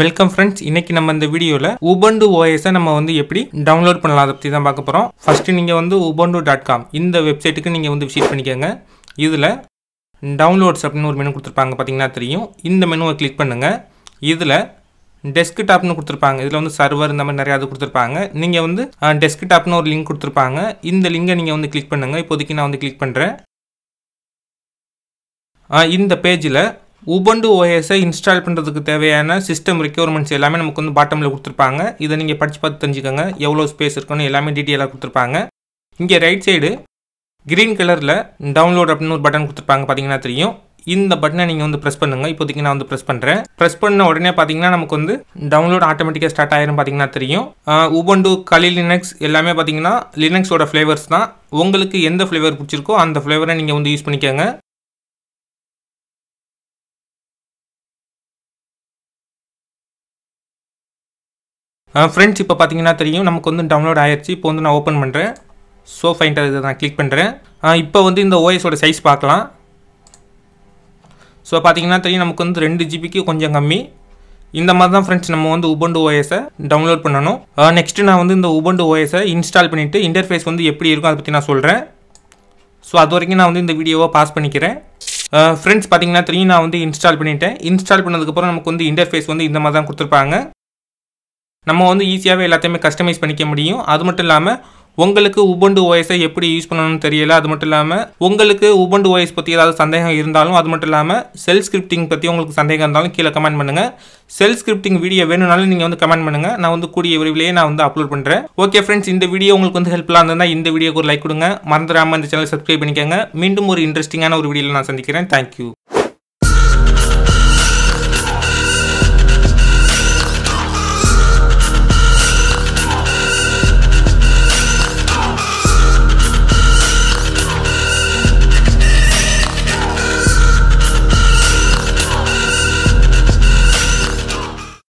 welcome friends இன்னைக்கு நம்ம இந்த வீடியோவில் உபண்டு ஓஎஸை நம்ம வந்து எப்படி டவுன்லோட் பண்ணலாம் அதை பற்றி தான் பார்க்க போகிறோம் ஃபஸ்ட்டு நீங்கள் வந்து உபண்டு டாட் காம் இந்த வெப்சைட்டுக்கு நீங்கள் வந்து விசிட் பண்ணிக்கோங்க இதில் டவுன்லோட்ஸ் அப்படின்னு ஒரு மெனு கொடுத்துருப்பாங்க பார்த்தீங்கன்னா தெரியும் இந்த மெனுவை கிளிக் பண்ணுங்கள் இதில் டெஸ்க் டாப்னு கொடுத்துருப்பாங்க இதில் வந்து சர்வர் இந்த மாதிரி நிறையா இது கொடுத்துருப்பாங்க நீங்கள் வந்து டெஸ்க் டாப்னு ஒரு லிங்க் கொடுத்துருப்பாங்க இந்த லிங்கை நீங்கள் வந்து கிளிக் பண்ணுங்கள் இப்போதைக்கு நான் வந்து கிளிக் பண்ணுறேன் இந்த பேஜில் உபண்டு ஓஎஸை இன்ஸ்டால் பண்ணுறதுக்கு தேவையான சிஸ்டம் ரெக்யூர்மெண்ட்ஸ் எல்லாமே நமக்கு வந்து பாட்டமில் கொடுத்துருப்பாங்க இதை நீங்கள் படித்து பார்த்து தெரிஞ்சுக்கோங்க எவ்வளோ ஸ்பேஸ் இருக்குன்னு எல்லாமே டீட்டெயிலாக கொடுத்துருப்பாங்க இங்கே ரைட் சைடு க்ரீன் கலரில் டவுன்லோட் அப்படின்னு ஒரு பட்டன் கொடுத்துருப்பாங்க பார்த்தீங்கன்னா தெரியும் இந்த பட்டனை நீங்கள் வந்து ப்ரெஸ் பண்ணுங்கள் இப்போதைக்கு நான் வந்து ப்ரெஸ் பண்ணுறேன் ப்ரெஸ் பண்ண உடனே பார்த்தீங்கன்னா நமக்கு வந்து டவுன்லோட் ஆட்டோமேட்டிக்காக ஸ்டார்ட் ஆயிரும் பார்த்தீங்கன்னா தெரியும் உபண்டு கலி லினக்ஸ் எல்லாமே பார்த்தீங்கன்னா லினக்ஸோட ஃப்ளேவர்ஸ் தான் உங்களுக்கு எந்த ஃப்ளேவர் பிடிச்சிருக்கோ அந்த ஃப்ளேவரை நீங்கள் வந்து யூஸ் பண்ணிக்கோங்க ஃப்ரெண்ட்ஸ் இப்போ பார்த்தீங்கன்னா தெரியும் நமக்கு வந்து டவுன்லோட் ஆயிடுச்சு இப்போ வந்து நான் ஓப்பன் பண்ணுறேன் ஸோ ஃபைண்டர் இதை நான் கிளிக் பண்ணுறேன் இப்போ வந்து இந்த ஓஎஸோட சைஸ் பார்க்கலாம் ஸோ பார்த்தீங்கன்னா தெரியும் நமக்கு வந்து ரெண்டு ஜிபிக்கு கொஞ்சம் கம்மி இந்த மாதிரி தான் ஃப்ரெண்ட்ஸ் நம்ம வந்து உபண்டு ஓஎஸை டவுன்லோட் பண்ணணும் நெக்ஸ்ட்டு நான் வந்து இந்த உபண்டு ஓஎஸை இன்ஸ்டால் பண்ணிவிட்டு இன்டர்ஃபேஸ் வந்து எப்படி இருக்கும் அதை பற்றி நான் சொல்கிறேன் ஸோ அது வரைக்கும் நான் வந்து இந்த வீடியோவை பாஸ் பண்ணிக்கிறேன் ஃப்ரெண்ட்ஸ் பார்த்தீங்கன்னா தெரியும் நான் வந்து இன்ஸ்டால் பண்ணிவிட்டேன் இன்ஸ்டால் பண்ணதுக்கப்புறம் நமக்கு வந்து இன்டர்ஃபேஸ் வந்து இந்த மாதிரி தான் கொடுத்துருப்பாங்க நம்ம வந்து ஈஸியாகவே எல்லாத்தையுமே கஸ்டமைஸ் பண்ணிக்க முடியும் அது மட்டும் இல்லாமல் உங்களுக்கு உபண்டு ஓஎஸை எப்படி யூஸ் பண்ணணும்னு தெரியல அது மட்டும் இல்லாமல் உங்களுக்கு உபண்டு ஓஎஸ் பற்றி ஏதாவது சந்தேகம் இருந்தாலும் அது மட்டும் இல்லாமல் செல் ஸ்கிரிப்டிங் பற்றி உங்களுக்கு சந்தேகம் இருந்தாலும் கீழே கமெண்ட் பண்ணுங்கள் செல் ஸ்கிரிப்டிங் வீடியோ வேணும்னாலும் நீங்கள் வந்து கமெண்ட் பண்ணுங்கள் நான் வந்து கூடிய விரைவிலேயே நான் வந்து அப்லோட் பண்ணுறேன் ஓகே ஃப்ரெண்ட்ஸ் இந்த வீடியோ உங்களுக்கு வந்து ஹெல்ப்ஃபுல்லாக இருந்ததுனா இந்த வீடியோக்கு ஒரு லைக் கொடுங்க மறந்துடாமல் இந்த சேனல் சப்ஸ்கிரைப் பண்ணிக்கோங்க மீண்டும் ஒரு இன்ட்ரெஸ்டிங்கான ஒரு வீடியோவில் நான் சந்திக்கிறேன் தேங்க்யூ